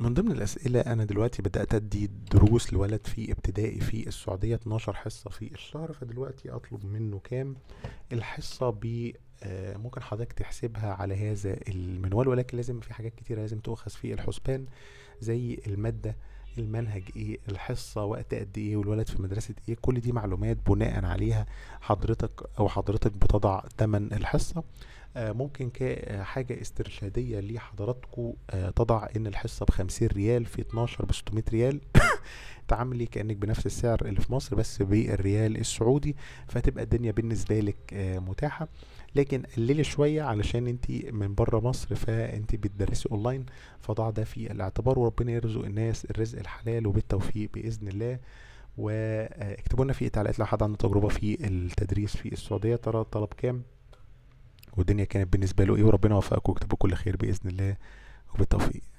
من ضمن الأسئلة أنا دلوقتي بدأت أدي دروس لولد في ابتدائي في السعودية 12 حصة في الشهر فدلوقتي أطلب منه كام الحصة ب آه، ممكن حضرتك تحسبها على هذا المنوال ولكن لازم في حاجات كتيرة لازم تؤخذ في الحسبان زي المادة المنهج ايه الحصة وقت قد ايه والولد في مدرسة ايه كل دي معلومات بناء عليها حضرتك او حضرتك بتضع تمن الحصة آه، ممكن كحاجة آه، استرشادية لحضراتكم آه، تضع ان الحصة بخمسين ريال في اتناشر 600 ريال تعاملي ايه كانك بنفس السعر اللي في مصر بس بالريال السعودي فتبقى الدنيا بالنسبه لك آه، متاحه لكن قللي شويه علشان انت من بره مصر فانت بتدرسي اونلاين فضع ده في الاعتبار وربنا يرزق الناس الرزق الحلال وبالتوفيق باذن الله واكتبوا آه، لنا في التعليقات لو حد عنده تجربه في التدريس في السعوديه ترى طلب كام والدنيا كانت بالنسبه له ايه وربنا يوفقكم اكتبوا كل خير باذن الله وبالتوفيق